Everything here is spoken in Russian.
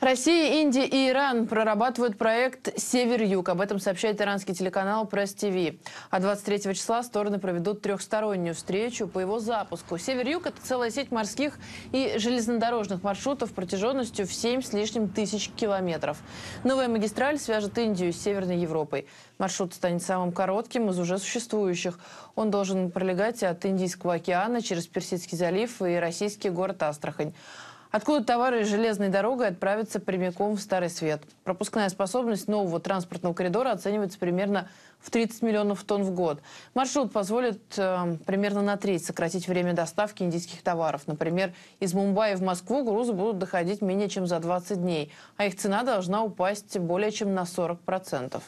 Россия, Индия и Иран прорабатывают проект «Север-Юг». Об этом сообщает иранский телеканал «Пресс-ТВ». А 23 числа стороны проведут трехстороннюю встречу по его запуску. «Север-Юг» — это целая сеть морских и железнодорожных маршрутов протяженностью в 7 с лишним тысяч километров. Новая магистраль свяжет Индию с Северной Европой. Маршрут станет самым коротким из уже существующих. Он должен пролегать от Индийского океана через Персидский залив и российский город Астрахань. Откуда товары железной дорогой отправятся прямиком в Старый Свет? Пропускная способность нового транспортного коридора оценивается примерно в 30 миллионов тонн в год. Маршрут позволит э, примерно на треть сократить время доставки индийских товаров. Например, из Мумбаи в Москву грузы будут доходить менее чем за 20 дней, а их цена должна упасть более чем на 40%.